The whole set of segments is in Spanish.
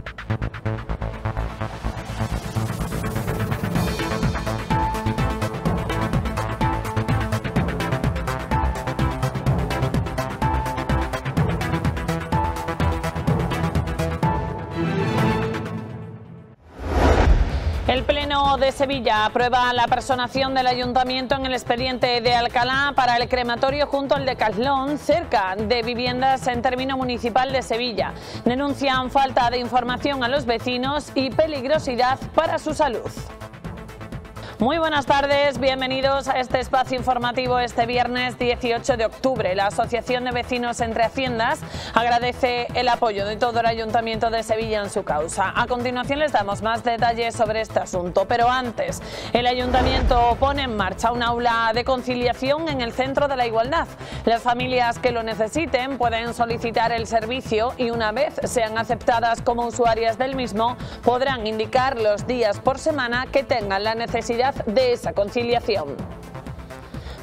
Gracias. de Sevilla aprueba la personación del ayuntamiento en el expediente de Alcalá para el crematorio junto al de Caslón, cerca de viviendas en término municipal de Sevilla. Denuncian falta de información a los vecinos y peligrosidad para su salud. Muy buenas tardes, bienvenidos a este espacio informativo este viernes 18 de octubre. La Asociación de Vecinos entre Haciendas agradece el apoyo de todo el Ayuntamiento de Sevilla en su causa. A continuación les damos más detalles sobre este asunto, pero antes, el Ayuntamiento pone en marcha un aula de conciliación en el Centro de la Igualdad. Las familias que lo necesiten pueden solicitar el servicio y una vez sean aceptadas como usuarias del mismo, podrán indicar los días por semana que tengan la necesidad de esa conciliación.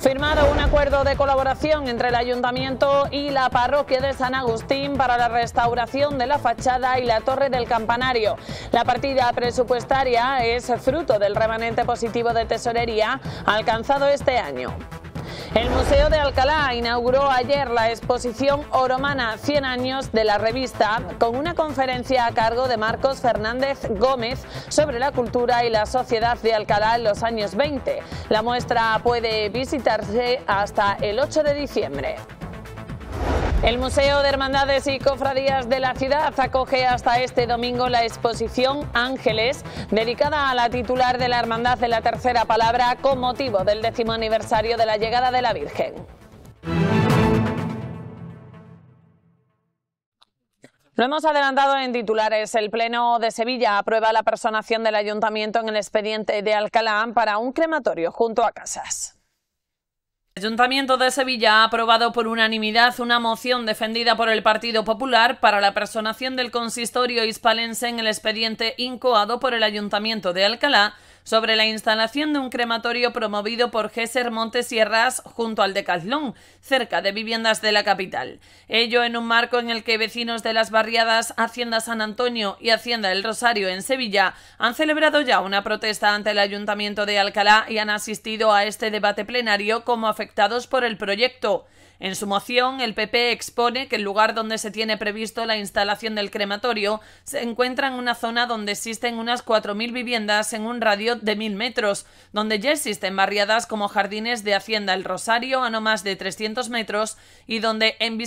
Firmado un acuerdo de colaboración entre el Ayuntamiento y la Parroquia de San Agustín para la restauración de la fachada y la torre del campanario. La partida presupuestaria es fruto del remanente positivo de tesorería alcanzado este año. El Museo de Alcalá inauguró ayer la exposición Oromana 100 años de la revista con una conferencia a cargo de Marcos Fernández Gómez sobre la cultura y la sociedad de Alcalá en los años 20. La muestra puede visitarse hasta el 8 de diciembre. El Museo de Hermandades y Cofradías de la ciudad acoge hasta este domingo la exposición Ángeles, dedicada a la titular de la Hermandad de la Tercera Palabra con motivo del décimo aniversario de la llegada de la Virgen. Lo hemos adelantado en titulares. El Pleno de Sevilla aprueba la personación del Ayuntamiento en el expediente de Alcalá para un crematorio junto a casas. El Ayuntamiento de Sevilla ha aprobado por unanimidad una moción defendida por el Partido Popular para la personación del consistorio hispalense en el expediente incoado por el Ayuntamiento de Alcalá sobre la instalación de un crematorio promovido por Gesser Montesierras junto al de Cazlón, cerca de viviendas de la capital. Ello en un marco en el que vecinos de las barriadas Hacienda San Antonio y Hacienda El Rosario en Sevilla han celebrado ya una protesta ante el Ayuntamiento de Alcalá y han asistido a este debate plenario como afectados por el proyecto. En su moción, el PP expone que el lugar donde se tiene previsto la instalación del crematorio se encuentra en una zona donde existen unas 4.000 viviendas en un radio de 1.000 metros, donde ya existen barriadas como Jardines de Hacienda El Rosario a no más de 300 metros y donde en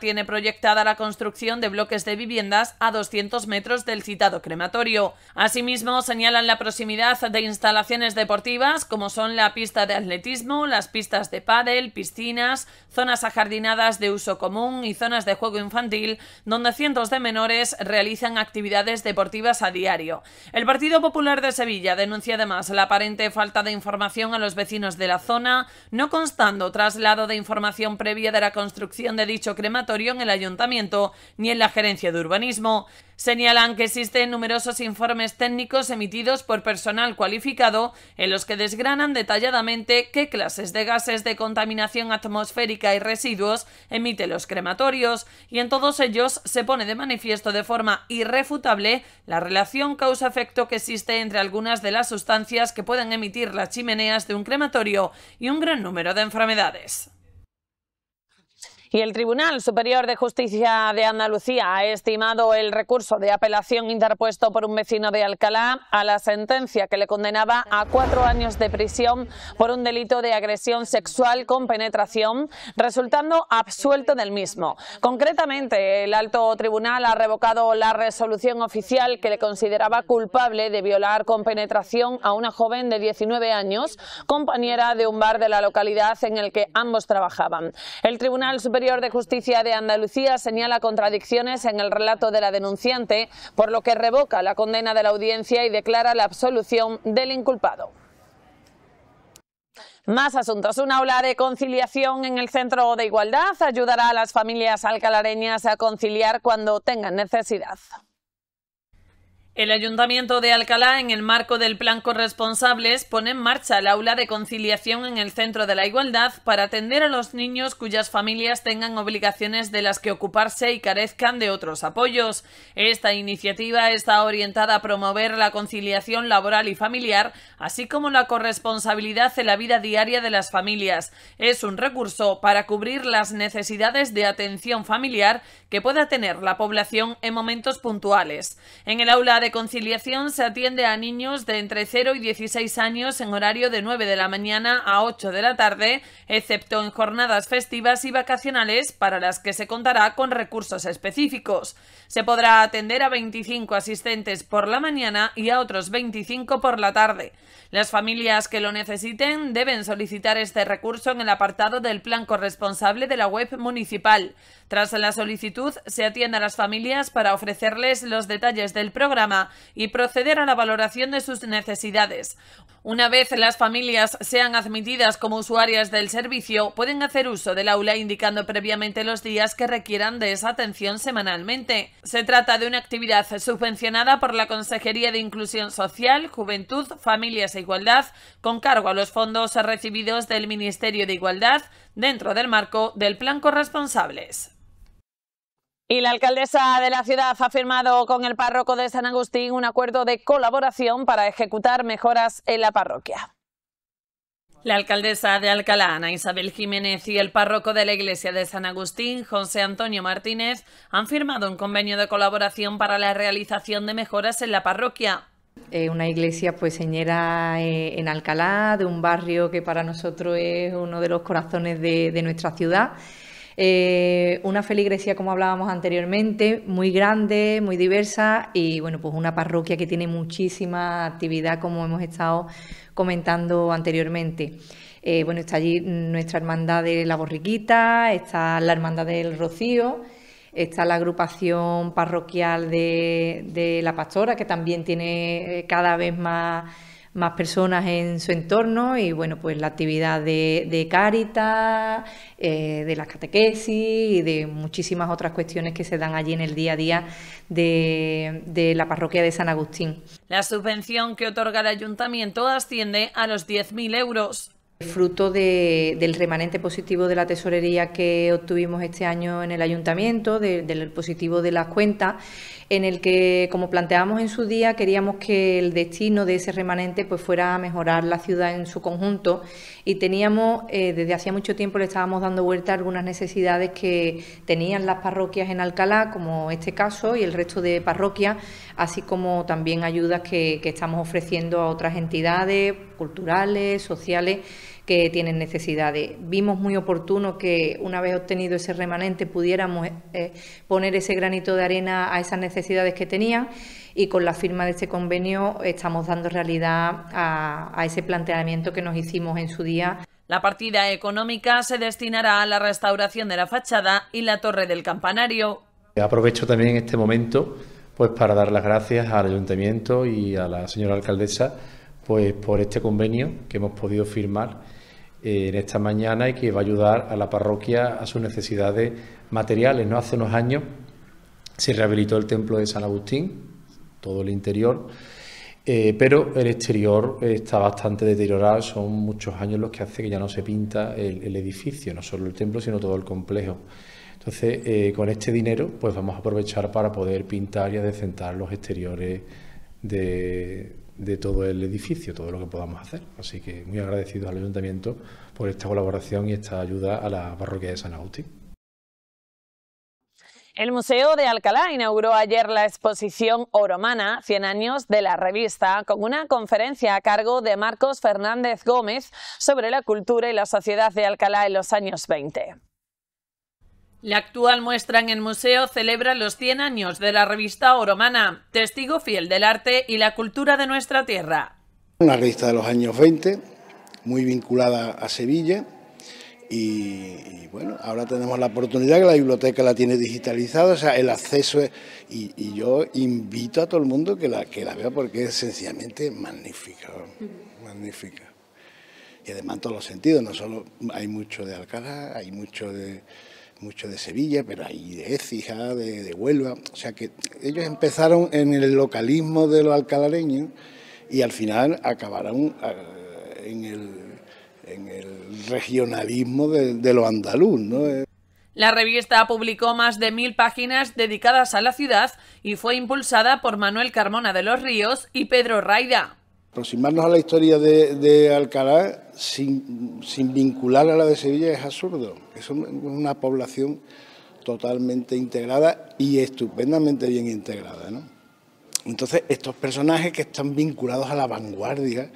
tiene proyectada la construcción de bloques de viviendas a 200 metros del citado crematorio. Asimismo, señalan la proximidad de instalaciones deportivas como son la pista de atletismo, las pistas de pádel, piscinas, zonas ajardinadas de uso común y zonas de juego infantil donde cientos de menores realizan actividades deportivas a diario. El Partido Popular de Sevilla denuncia además la aparente falta de información a los vecinos de la zona, no constando traslado de información previa de la construcción de dicho crematorio en el ayuntamiento ni en la gerencia de urbanismo. Señalan que existen numerosos informes técnicos emitidos por personal cualificado en los que desgranan detalladamente qué clases de gases de contaminación atmosférica residuos, emite los crematorios y en todos ellos se pone de manifiesto de forma irrefutable la relación causa-efecto que existe entre algunas de las sustancias que pueden emitir las chimeneas de un crematorio y un gran número de enfermedades. Y el Tribunal Superior de Justicia de Andalucía ha estimado el recurso de apelación interpuesto por un vecino de Alcalá a la sentencia que le condenaba a cuatro años de prisión por un delito de agresión sexual con penetración, resultando absuelto del mismo. Concretamente, el alto tribunal ha revocado la resolución oficial que le consideraba culpable de violar con penetración a una joven de 19 años, compañera de un bar de la localidad en el que ambos trabajaban. El Tribunal Superior el Superior de Justicia de Andalucía señala contradicciones en el relato de la denunciante, por lo que revoca la condena de la audiencia y declara la absolución del inculpado. Más asuntos. Una aula de conciliación en el Centro de Igualdad ayudará a las familias alcalareñas a conciliar cuando tengan necesidad. El Ayuntamiento de Alcalá, en el marco del Plan Corresponsables, pone en marcha el aula de conciliación en el Centro de la Igualdad para atender a los niños cuyas familias tengan obligaciones de las que ocuparse y carezcan de otros apoyos. Esta iniciativa está orientada a promover la conciliación laboral y familiar, así como la corresponsabilidad en la vida diaria de las familias. Es un recurso para cubrir las necesidades de atención familiar que pueda tener la población en momentos puntuales. En el aula de conciliación se atiende a niños de entre 0 y 16 años en horario de 9 de la mañana a 8 de la tarde, excepto en jornadas festivas y vacacionales para las que se contará con recursos específicos. Se podrá atender a 25 asistentes por la mañana y a otros 25 por la tarde. Las familias que lo necesiten deben solicitar este recurso en el apartado del plan corresponsable de la web municipal. Tras la solicitud, se atiende a las familias para ofrecerles los detalles del programa y proceder a la valoración de sus necesidades. Una vez las familias sean admitidas como usuarias del servicio, pueden hacer uso del aula indicando previamente los días que requieran de esa atención semanalmente. Se trata de una actividad subvencionada por la Consejería de Inclusión Social, Juventud, Familias e Igualdad, con cargo a los fondos recibidos del Ministerio de Igualdad dentro del marco del Plan Corresponsables. Y la alcaldesa de la ciudad ha firmado con el párroco de San Agustín un acuerdo de colaboración para ejecutar mejoras en la parroquia. La alcaldesa de Alcalá, Ana Isabel Jiménez, y el párroco de la iglesia de San Agustín, José Antonio Martínez, han firmado un convenio de colaboración para la realización de mejoras en la parroquia. Es eh, una iglesia pues señera eh, en Alcalá, de un barrio que para nosotros es uno de los corazones de nuestra ciudad eh, una feligresía, como hablábamos anteriormente, muy grande, muy diversa y bueno, pues una parroquia que tiene muchísima actividad, como hemos estado comentando anteriormente. Eh, bueno, está allí nuestra hermandad de la Borriquita, está la hermandad del Rocío, está la agrupación parroquial de, de la Pastora, que también tiene eh, cada vez más más personas en su entorno y bueno, pues la actividad de, de eh, de las catequesis y de muchísimas otras cuestiones que se dan allí en el día a día de, la parroquia de San Agustín. La subvención que otorga el ayuntamiento asciende a los 10.000 euros. Fruto del remanente positivo de la tesorería que obtuvimos este año en el ayuntamiento, del positivo de las cuentas, en el que, como planteábamos en su día, queríamos que el destino de ese remanente pues, fuera a mejorar la ciudad en su conjunto y teníamos, eh, desde hacía mucho tiempo le estábamos dando vuelta a algunas necesidades que tenían las parroquias en Alcalá, como este caso y el resto de parroquias, así como también ayudas que, que estamos ofreciendo a otras entidades culturales, sociales que tienen necesidades. Vimos muy oportuno que una vez obtenido ese remanente pudiéramos eh, poner ese granito de arena a esas necesidades que tenían y con la firma de este convenio estamos dando realidad a, a ese planteamiento que nos hicimos en su día. La partida económica se destinará a la restauración de la fachada y la torre del campanario. Aprovecho también este momento pues para dar las gracias al ayuntamiento y a la señora alcaldesa pues por este convenio que hemos podido firmar eh, en esta mañana y que va a ayudar a la parroquia a sus necesidades materiales. ¿no? Hace unos años se rehabilitó el templo de San Agustín, todo el interior, eh, pero el exterior está bastante deteriorado, son muchos años los que hace que ya no se pinta el, edificio, no solo el templo, sino todo el complejo. Entonces, eh, con este dinero, pues vamos a aprovechar para poder pintar y adecentar los exteriores de, de todo el edificio, todo lo que podamos hacer. Así que muy agradecido al Ayuntamiento por esta colaboración y esta ayuda a la parroquia de San Agustín. El Museo de Alcalá inauguró ayer la exposición Oromana, 100 años de la revista, con una conferencia a cargo de Marcos Fernández Gómez sobre la cultura y la sociedad de Alcalá en los años 20. La actual muestra en el museo celebra los 100 años de la revista Oromana, testigo fiel del arte y la cultura de nuestra tierra. Una revista de los años 20, muy vinculada a Sevilla, y, bueno, ahora tenemos la oportunidad que la biblioteca la tiene digitalizada, o sea, el acceso es, y, yo invito a todo el mundo que la, que la vea porque es sencillamente magnífica, magnífica. Y además en todos los sentidos, no solo hay mucho de Alcalá, hay mucho de, mucho de Sevilla, pero ahí de Écija, de, Huelva. O sea que ellos empezaron en el localismo de los alcalareños y al final acabaron eh, en el, regionalismo de, los andaluz. Eh, la revista publicó más de mil páginas dedicadas a la ciudad y fue impulsada por Manuel Carmona de los Ríos y Pedro Raida aproximarnos a la historia de, Alcalá sin, vincular a la de Sevilla es absurdo. Es una población totalmente integrada y estupendamente bien integrada. Entonces, estos personajes que están vinculados a la vanguardia,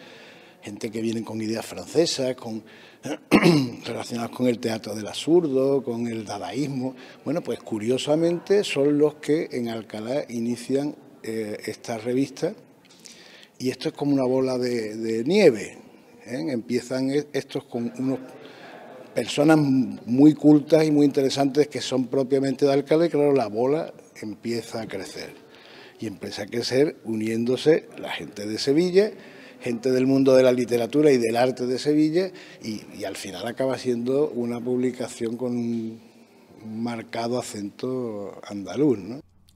gente que viene con ideas francesas, con, relacionadas con el teatro del absurdo, con el dadaísmo, bueno, pues curiosamente son los que en Alcalá inician eh, esta revista y esto es como una bola de, nieve. ¿eh? Empiezan e, estos con unos personas muy cultas y muy interesantes que son propiamente de alcalde, claro, la bola empieza a crecer. Y empieza a crecer uniéndose la gente de Sevilla, gente del mundo de la literatura y del arte de Sevilla, y, al final acaba siendo una publicación con un marcado acento andaluz.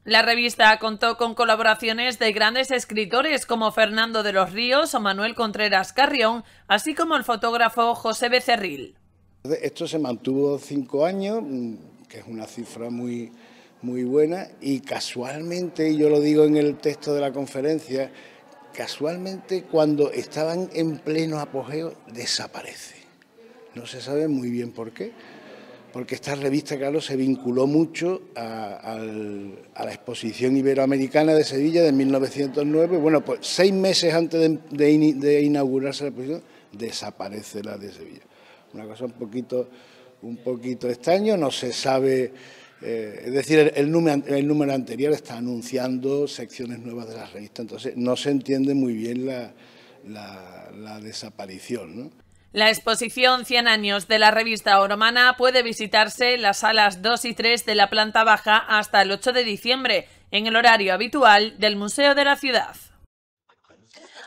La revista contó con colaboraciones de grandes escritores como Fernando de los Ríos o Manuel Contreras Carrión, así como el fotógrafo José Becerril. Esto se mantuvo cinco años, mm, que es una cifra muy, muy buena, y casualmente, yo lo digo en el texto de la conferencia, casualmente cuando estaban en pleno apogeo desaparece. No se sabe muy bien por qué porque esta revista, claro, se vinculó mucho a, la exposición iberoamericana de Sevilla de 1909. Bueno, pues seis meses antes de, inaugurarse la exposición, desaparece la de Sevilla. Una cosa un poquito, un extraño, no se sabe... Eh, es decir, el, número, anterior está anunciando secciones nuevas de la revista, entonces no se entiende muy bien la, la desaparición. ¿no? La exposición 100 años de la revista Oromana puede visitarse en las salas 2 y 3 de la planta baja hasta el 8 de diciembre, en el horario habitual del Museo de la Ciudad.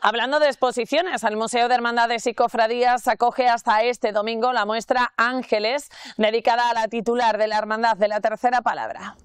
Hablando de exposiciones, el Museo de Hermandades y Cofradías acoge hasta este domingo la muestra Ángeles, dedicada a la titular de la Hermandad de la Tercera Palabra.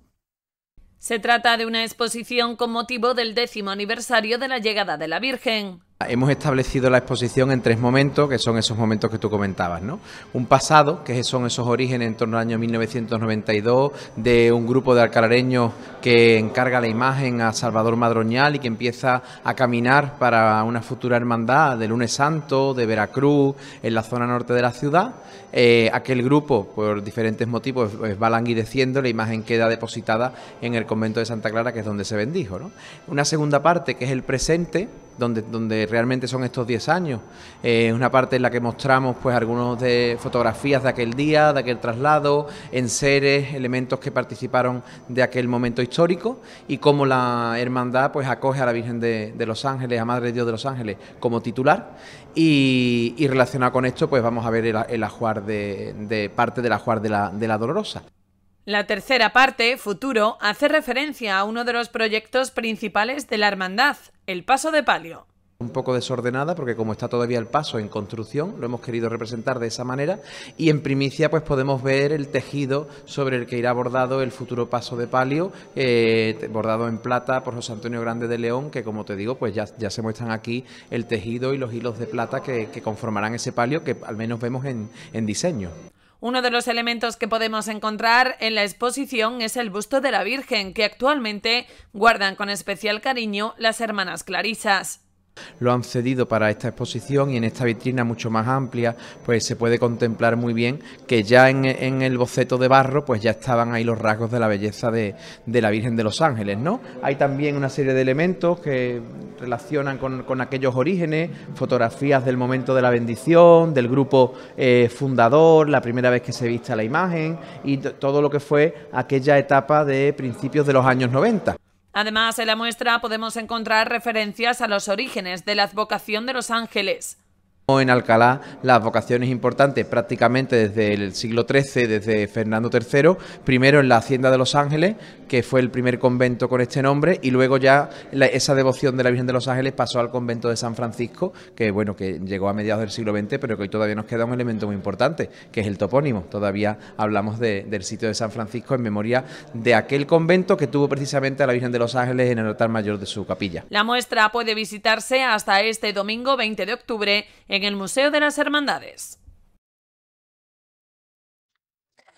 Se trata de una exposición con motivo del décimo aniversario de la llegada de la Virgen. Hemos establecido la exposición en tres momentos, que son esos momentos que tú comentabas, ¿no? Un pasado, que son esos orígenes en torno al año 1992, de un grupo de alcalareños que encarga la imagen a Salvador Madroñal y que empieza a caminar para una futura hermandad de Lunes Santo, de Veracruz, en la zona norte de la ciudad. Eh, aquel grupo, por diferentes motivos, va languideciendo, la imagen queda depositada en el convento de Santa Clara, que es donde se bendijo, Una segunda parte, que es el presente, donde, realmente son estos 10 años. Eh, es una parte en la que mostramos pues algunos de fotografías de aquel día, de aquel traslado, ...en seres, elementos que participaron de aquel momento histórico y cómo la hermandad pues acoge a la Virgen de, Los Ángeles, a Madre de Dios de Los Ángeles como titular y, relacionado con esto pues vamos a ver el, ajuar de, de parte del ajuar de la, de la Dolorosa. La tercera parte, Futuro, hace referencia a uno de los proyectos principales de la hermandad, el Paso de Palio un poco desordenada porque como está todavía el paso en construcción, lo hemos querido representar de esa manera y en primicia pues podemos ver el tejido sobre el que irá bordado el futuro paso de palio, eh, bordado en plata por José Antonio Grande de León, que como te digo pues ya, se muestran aquí el tejido y los hilos de plata que, conformarán ese palio que al menos vemos en, en diseño. Uno de los elementos que podemos encontrar en la exposición es el busto de la Virgen, que actualmente guardan con especial cariño las hermanas clarisas. Lo han cedido para esta exposición y en esta vitrina mucho más amplia, pues se puede contemplar muy bien que ya en, el boceto de barro, pues ya estaban ahí los rasgos de la belleza de, la Virgen de los Ángeles, ¿no? Hay también una serie de elementos que relacionan con, aquellos orígenes, fotografías del momento de la bendición, del grupo eh, fundador, la primera vez que se vista la imagen y todo lo que fue aquella etapa de principios de los años 90. Además, en la muestra podemos encontrar referencias a los orígenes de la advocación de los ángeles en Alcalá las vocaciones importantes prácticamente desde el siglo XIII, desde Fernando III, primero en la Hacienda de los Ángeles, que fue el primer convento con este nombre, y luego ya esa devoción de la Virgen de los Ángeles pasó al convento de San Francisco, que bueno, que llegó a mediados del siglo XX, pero que hoy todavía nos queda un elemento muy importante, que es el topónimo. Todavía hablamos del sitio de San Francisco en memoria de aquel convento que tuvo precisamente a la Virgen de los Ángeles en el altar mayor de su capilla. La muestra puede visitarse hasta este domingo 20 de octubre en el Museo de las Hermandades.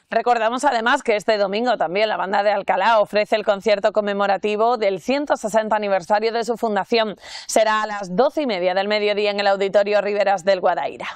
Recordamos además que este domingo también la banda de Alcalá ofrece el concierto conmemorativo del 160 aniversario de su fundación. Será a las 12 y media del mediodía en el Auditorio Riveras del Guadaira.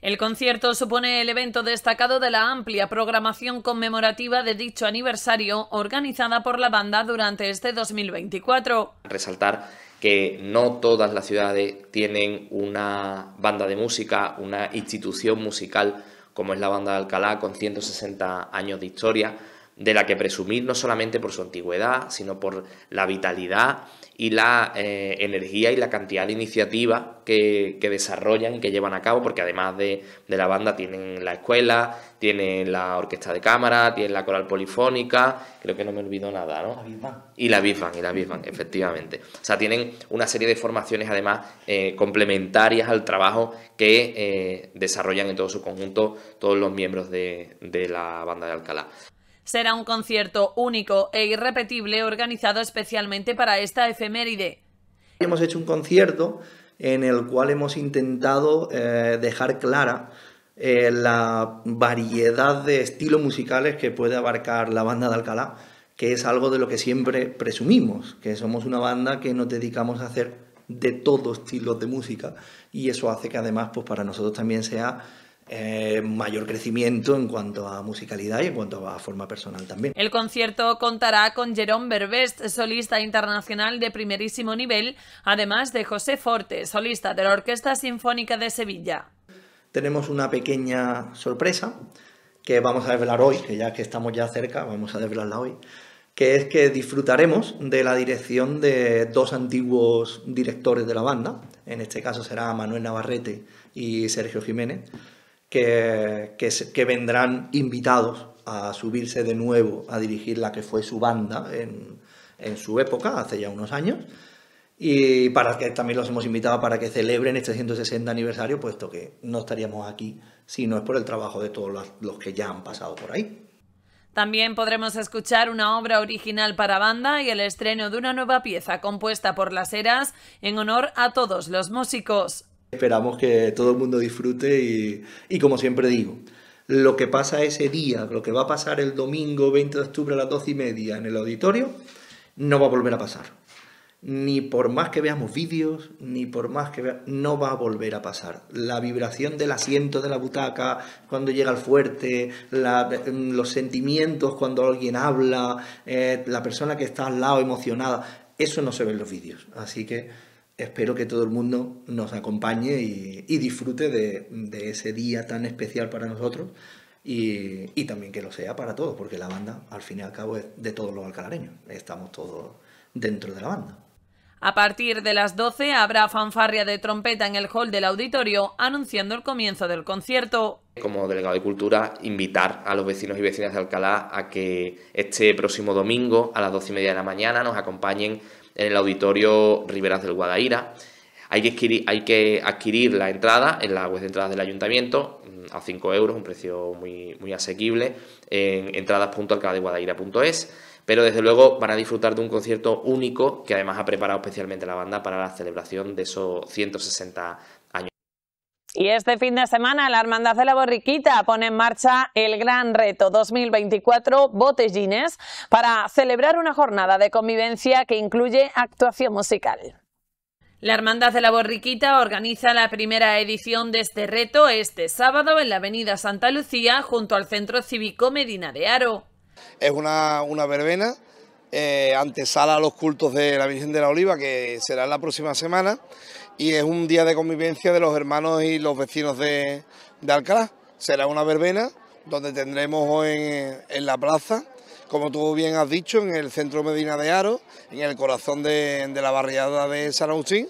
El concierto supone el evento destacado de la amplia programación conmemorativa de dicho aniversario organizada por la banda durante este 2024. Resaltar que no todas las ciudades tienen una banda de música, una institución musical como es la banda de Alcalá, con 160 años de historia, de la que presumir no solamente por su antigüedad, sino por la vitalidad y la eh, energía y la cantidad de iniciativas que, desarrollan y que llevan a cabo, porque además de, la banda tienen la escuela, tienen la orquesta de cámara, tienen la coral polifónica, creo que no me olvido nada, ¿no? y la bifan y la bifan efectivamente. O sea, tienen una serie de formaciones además eh, complementarias al trabajo que eh, desarrollan en todo su conjunto todos los miembros de la banda de Alcalá. Será un concierto único e irrepetible organizado especialmente para esta efeméride. Hemos hecho un concierto en el cual hemos intentado eh, dejar clara eh, la variedad de estilos musicales que puede abarcar la banda de Alcalá, que es algo de lo que siempre presumimos, que somos una banda que nos dedicamos a hacer de todo estilos de música y eso hace que además pues para nosotros también sea eh, mayor crecimiento en cuanto a musicalidad y en cuanto a forma personal también. El concierto contará con Jerón Berbest, solista internacional de primerísimo nivel, además de José Forte, solista de la Orquesta Sinfónica de Sevilla. Tenemos una pequeña sorpresa que vamos a desvelar hoy, que ya que estamos ya cerca, vamos a desvelarla hoy, que es que disfrutaremos de la dirección de dos antiguos directores de la banda, en este caso será Manuel Navarrete y Sergio Jiménez, que, que, vendrán invitados a subirse de nuevo a dirigir la que fue su banda en, su época, hace ya unos años, y para que también los hemos invitado para que celebren este 160 aniversario, puesto que no estaríamos aquí si no es por el trabajo de todos los que ya han pasado por ahí. También podremos escuchar una obra original para banda y el estreno de una nueva pieza compuesta por las eras en honor a todos los músicos. Esperamos que todo el mundo disfrute y, como siempre digo, lo que pasa ese día, lo que va a pasar el domingo 20 de octubre a las 12 y media en el auditorio, no va a volver a pasar. Ni por más que veamos vídeos, ni por más que veamos, no va a volver a pasar. La vibración del asiento de la butaca, cuando llega el fuerte, mm, los sentimientos cuando alguien habla, eh, la persona que está al lado emocionada, eso no se ve en los vídeos. Así que espero que todo el mundo nos acompañe y, disfrute de, ese día tan especial para nosotros y, y, también que lo sea para todos, porque la banda al fin y al cabo es de todos los alcalareños, estamos todos dentro de la banda. A partir de las 12 habrá fanfarria de trompeta en el hall del auditorio anunciando el comienzo del concierto. Como delegado de cultura, invitar a los vecinos y vecinas de Alcalá a que este próximo domingo a las 12 y media de la mañana nos acompañen en el auditorio Riveras del Guadaira. Hay que, adquirir, la entrada en la web de entradas del ayuntamiento mm, a 5 euros, un precio muy, muy asequible, en entradas.alcaladeguadaira.es pero desde luego van a disfrutar de un concierto único que además ha preparado especialmente la banda para la celebración de esos 160 y este fin de semana la Hermandad de la Borriquita pone en marcha el gran reto 2024 Botellines para celebrar una jornada de convivencia que incluye actuación musical. La Hermandad de la Borriquita organiza la primera edición de este reto este sábado en la Avenida Santa Lucía junto al Centro Cívico Medina de Aro. Es una, verbena eh, antesala a los cultos de la Virgen de la Oliva que será la próxima semana y es un día de convivencia de los hermanos y los vecinos de, Alcalá. Será una verbena donde tendremos en, en la plaza, como tú bien has dicho, en el centro Medina de Aro, en el corazón de, la barriada de San Agustín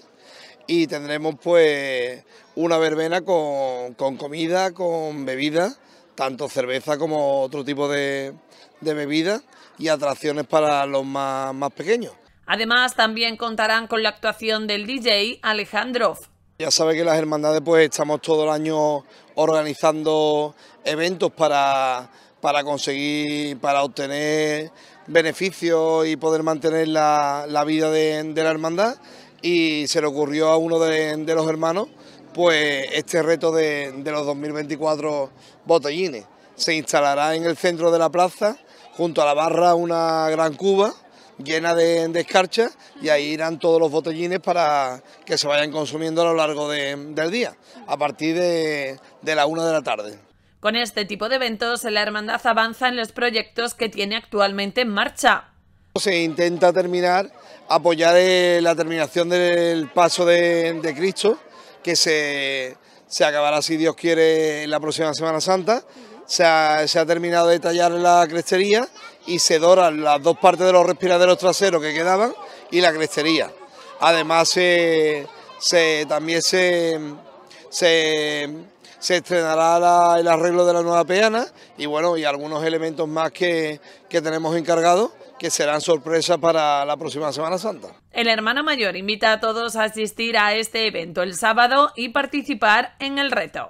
y tendremos pues una verbena con, comida, con bebida, tanto cerveza como otro tipo de, bebidas... bebida y atracciones para los más pequeños. Además, también contarán con la actuación del DJ Alejandro. Ya sabe que las hermandades pues estamos todo el año organizando eventos para, para conseguir, para obtener beneficios y poder mantener la, vida de, la hermandad y se le ocurrió a uno de, los hermanos pues este reto de los 2024 botellines. Se instalará en el centro de la plaza junto a la barra una gran cuba llena de, de, escarcha y ahí irán todos los botellines para que se vayan consumiendo a lo largo del día, a partir de, de la una de la tarde. Con este tipo de eventos, la hermandad avanza en los proyectos que tiene actualmente en marcha. Se intenta terminar, apoyar eh, la terminación del paso de, Cristo, que se, se, acabará, si Dios quiere, la próxima Semana Santa. Se ha, se ha terminado de tallar la crestería y se doran las dos partes de los respiraderos traseros que quedaban y la crestería. Además, se, también se, se, estrenará el arreglo de la nueva peana y bueno, y algunos elementos más que, que tenemos encargados que serán sorpresas para la próxima Semana Santa. El Hermano mayor invita a todos a asistir a este evento el sábado y participar en el reto.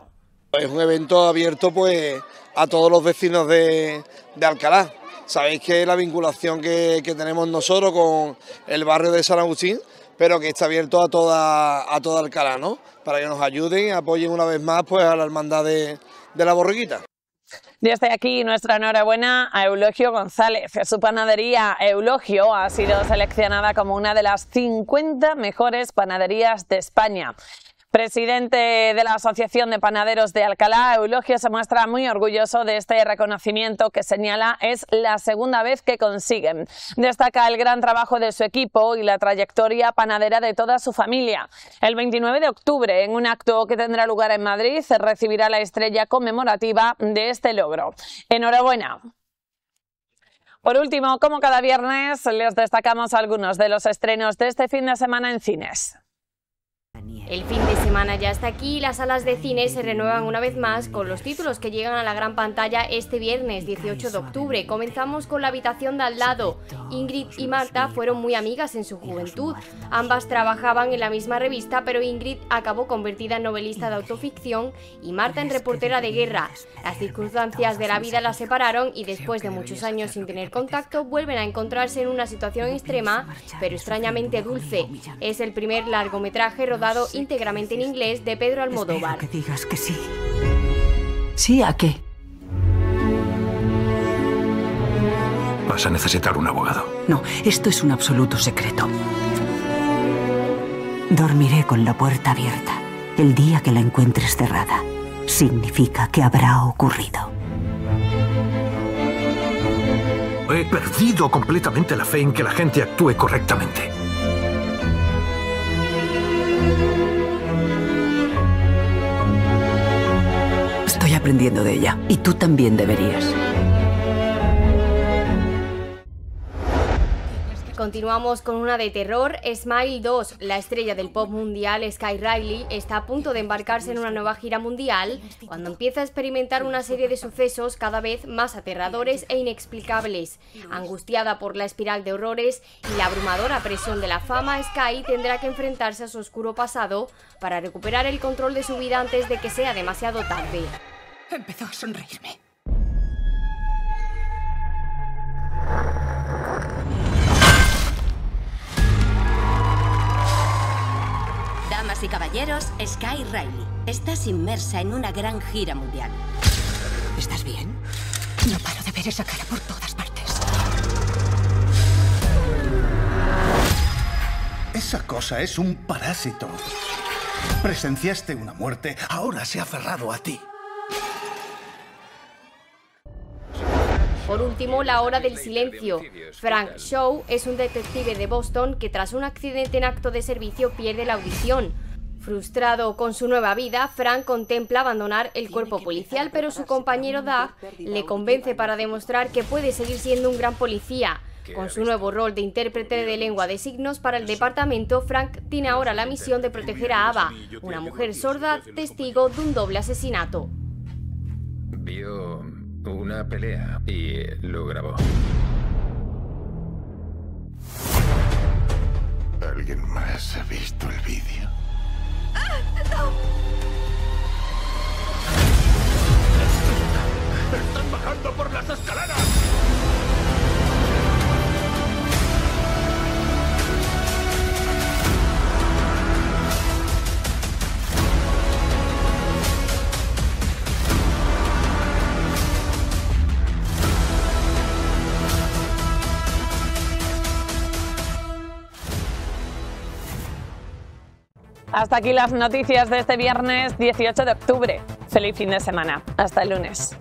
Es un evento abierto pues a todos los vecinos de, de Alcalá Sabéis que la vinculación que, tenemos nosotros con el barrio de San Agustín, pero que está abierto a toda, a toda Alcalá, ¿no? Para que nos ayuden y apoyen una vez más pues, a la hermandad de, la borriquita. Desde aquí nuestra enhorabuena a Eulogio González. Su panadería Eulogio ha sido seleccionada como una de las 50 mejores panaderías de España. Presidente de la Asociación de Panaderos de Alcalá, Eulogio se muestra muy orgulloso de este reconocimiento que señala es la segunda vez que consiguen. Destaca el gran trabajo de su equipo y la trayectoria panadera de toda su familia. El 29 de octubre, en un acto que tendrá lugar en Madrid, recibirá la estrella conmemorativa de este logro. Enhorabuena. Por último, como cada viernes, les destacamos algunos de los estrenos de este fin de semana en cines. El fin de semana ya está aquí y las salas de cine se renuevan una vez más con los títulos que llegan a la gran pantalla este viernes 18 de octubre. Comenzamos con La habitación de al lado. Ingrid y Marta fueron muy amigas en su juventud. Ambas trabajaban en la misma revista, pero Ingrid acabó convertida en novelista de autoficción y Marta en reportera de guerra. Las circunstancias de la vida las separaron y después de muchos años sin tener contacto vuelven a encontrarse en una situación extrema, pero extrañamente dulce. Es el primer largometraje rodado íntegramente en inglés de Pedro Almodóvar. que digas que sí. ¿Sí a qué? Vas a necesitar un abogado. No, esto es un absoluto secreto. Dormiré con la puerta abierta. El día que la encuentres cerrada, significa que habrá ocurrido. He perdido completamente la fe en que la gente actúe correctamente. aprendiendo de ella. Y tú también deberías. Continuamos con una de terror. Smile 2, la estrella del pop mundial Sky Riley, está a punto de embarcarse en una nueva gira mundial cuando empieza a experimentar una serie de sucesos cada vez más aterradores e inexplicables. Angustiada por la espiral de horrores y la abrumadora presión de la fama, Sky tendrá que enfrentarse a su oscuro pasado para recuperar el control de su vida antes de que sea demasiado tarde empezó a sonreírme. Damas y caballeros, Sky Riley, estás inmersa en una gran gira mundial. ¿Estás bien? No paro de ver esa cara por todas partes. Esa cosa es un parásito. Presenciaste una muerte, ahora se ha aferrado a ti. Por último, la hora del silencio. Frank Shaw es un detective de Boston que tras un accidente en acto de servicio pierde la audición. Frustrado con su nueva vida, Frank contempla abandonar el cuerpo policial, pero su compañero Doug le convence para demostrar que puede seguir siendo un gran policía. Con su nuevo rol de intérprete de lengua de signos para el departamento, Frank tiene ahora la misión de proteger a Ava, una mujer sorda testigo de un doble asesinato una pelea y lo grabó. Alguien más ha visto el vídeo. Hasta aquí las noticias de este viernes 18 de octubre. Feliz fin de semana. Hasta el lunes.